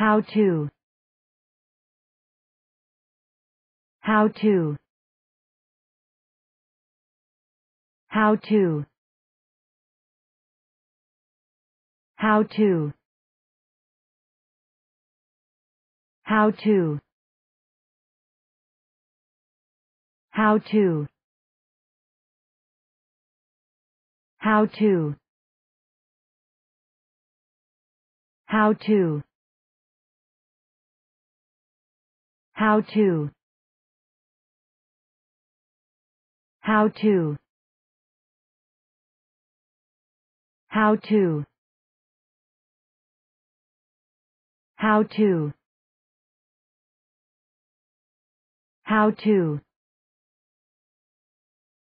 How to. How to. How to. How to. How to. How to. How to. How to. How to. How to. How to. How to. How to.